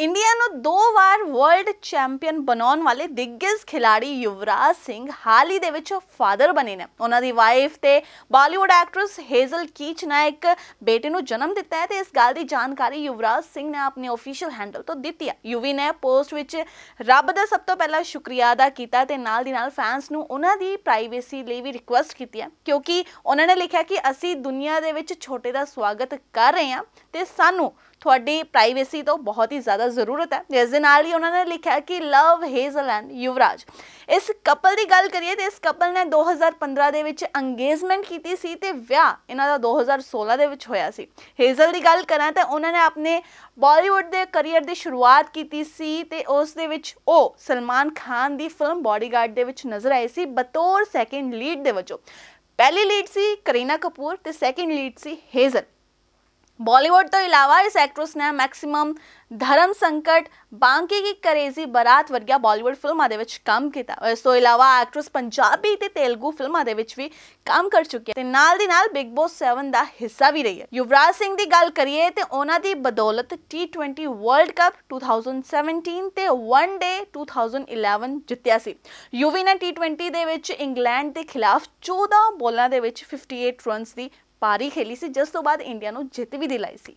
India ਨੂੰ ਦੋ ਵਾਰ world champion ਬਣਾਉਣ ਵਾਲੇ ਦਿੱਗਜ ਖਿਡਾਰੀ ਯੁਵਰਾਜ ਸਿੰਘ ਹਾਲ ਹੀ ਦੇ ਵਿੱਚ ਫਾਦਰ ਬਣੇ ਨੇ ਉਹਨਾਂ ਦੀ ਵਾਈਫ ਤੇ ਬਾਲੀਵੁੱਡ ਐਕਟ੍ਰੈਸ ਹੇਜ਼ਲ ਕੀਚ ਨੇ ਇੱਕ ਬੇਟੇ ਨੂੰ ਜਨਮ ਦਿੱਤਾ ਹੈ ਤੇ ਇਸ ਗੱਲ ਦੀ ਜਾਣਕਾਰੀ ਯੁਵਰਾਜ ਸਿੰਘ ਨੇ ਆਪਣੇ ਅਫੀਸ਼ੀਅਲ ਹੈਂਡਲ ਤੋਂ ਦਿੱਤੀ ਹੈ ਯੂਵੀ ਨੇ ਪੋਸਟ ਵਿੱਚ ਰੱਬ ਦਾ ਸਭ ਤੋਂ ਪਹਿਲਾਂ ਸ਼ੁਕਰੀਆ ਅਦਾ ਕੀਤਾ ਤੇ ਨਾਲ ਦੀ ਨਾਲ ਫੈਨਸ ਨੂੰ ਉਹਨਾਂ ਦੀ ਪ੍ਰਾਈਵੇਸੀ ਲਈ ਵੀ ਰਿਕੁਐਸਟ ਕੀਤੀ ਹੈ ਕਿਉਂਕਿ ਉਹਨਾਂ ਨੇ ਲਿਖਿਆ ਕਿ ਅਸੀਂ ਦੁਨੀਆ ਦੇ ਵਿੱਚ ਛੋਟੇ ਦਾ ਸਵਾਗਤ ਕਰ ਰਹੇ ਹਾਂ ਤੇ ਸਾਨੂੰ ਤੁਹਾਡੀ ਪ੍ਰਾਈਵੇਸੀ ਤੋਂ ਬਹੁਤ ਹੀ ਜ਼ਿਆਦਾ ਜ਼ਿਆਦਾ ਜ਼ਰੂਰਤ ਹੈ ਜਿਸ ਦੇ ਨਾਲ ਹੀ ਉਹਨਾਂ ਨੇ ਲਿਖਿਆ ਕਿ ਲਵ ਹੇਜ਼ਲ ਐਂਡ ਯੁਵਰਾਜ ਇਸ ਕਪਲ ਦੀ ਗੱਲ ਕਰੀਏ ਤੇ ਇਸ ਕਪਲ ਨੇ 2015 ਦੇ ਵਿੱਚ ਅੰਗੇਜਮੈਂਟ ਕੀਤੀ ਸੀ ਤੇ ਵਿਆਹ ਇਹਨਾਂ ਦਾ 2016 ਦੇ ਵਿੱਚ ਹੋਇਆ ਸੀ ਹੇਜ਼ਲ ਦੀ ਗੱਲ ਕਰਾਂ ਤਾਂ ਉਹਨਾਂ ਨੇ ਆਪਣੇ ਬਾਲੀਵੁੱਡ ਦੇ ਕੈਰੀਅਰ ਦੀ ਸ਼ੁਰੂਆਤ ਕੀਤੀ ਸੀ ਤੇ ਉਸ ਦੇ ਵਿੱਚ ਉਹ ਸਲਮਾਨ ਖਾਨ ਦੀ ਫਿਲਮ ਬਾਡੀਗਾਰਡ ਦੇ ਵਿੱਚ ਨਜ਼ਰ ਆਏ ਸੀ ਬਤੌਰ ਸੈਕਿੰਡ ਲੀਡ ਦੇ ਵਜੋਂ ਪਹਿਲੀ ਲੀਡ ਸੀ ਕਰੀਨਾ ਕਪੂਰ ਤੇ ਸੈਕਿੰਡ ਲੀਡ ਸੀ ਹੇਜ਼ਲ ਬਾਲੀਵੁੱਡ ਤੋਂ ਇਲਾਵਾ ਇਸ ਐਕਟ੍ਰੈਸ ਨੇ ਮੈਕਸਿਮਮ ਧਰਮ ਸੰਕਟ ਬਾਂਕੀ ਕੀ ਕਰੇਜ਼ੀ ਬਰਾਤ ਵਰਗੀਆਂ ਬਾਲੀਵੁੱਡ ਫਿਲਮਾਂ ਦੇ ਵਿੱਚ ਕੰਮ ਕੀਤਾ ਇਸ ਤੋਂ ਇਲਾਵਾ ਐਕਟ੍ਰੈਸ ਪੰਜਾਬੀ ਤੇ ਤੇਲਗੂ ਫਿਲਮਾਂ ਦੇ ਵਿੱਚ ਵੀ ਕੰਮ ਕਰ ਚੁੱਕੀ ਹੈ ਤੇ ਨਾਲ ਦੀ ਨਾਲ ਬਿਗ ਬੌਸ 7 ਦਾ ਹਿੱਸਾ ਵੀ ਰਹੀ ਹੈ ਯੁਵਰਾਜ ਸਿੰਘ ਦੀ ਗੱਲ ਕਰੀਏ ਤੇ ਉਹਨਾਂ ਦੀ ਬਦੌਲਤ T20 ਵਰਲਡ ਕੱਪ 2017 ਤੇ ਵਨ ਡੇ 2011 ਜਿੱਤਿਆ ਸੀ ਯੂਵੀ ਨੇ T20 ਦੇ ਵਿੱਚ ਇੰਗਲੈਂਡ ਦੇ ਖਿਲਾਫ 14 ਬੋਲਾਂ ਦੇ ਵਿੱਚ 58 ਰਨਸ ਦੀ ਪਾਰੀ ਖੇਲੀ ਸੀ ਜਿਸ ਤੋਂ ਬਾਅਦ ਇੰਡੀਆ ਨੂੰ ਜਿੱਤ ਵੀ ਦਿਲਾਈ ਸੀ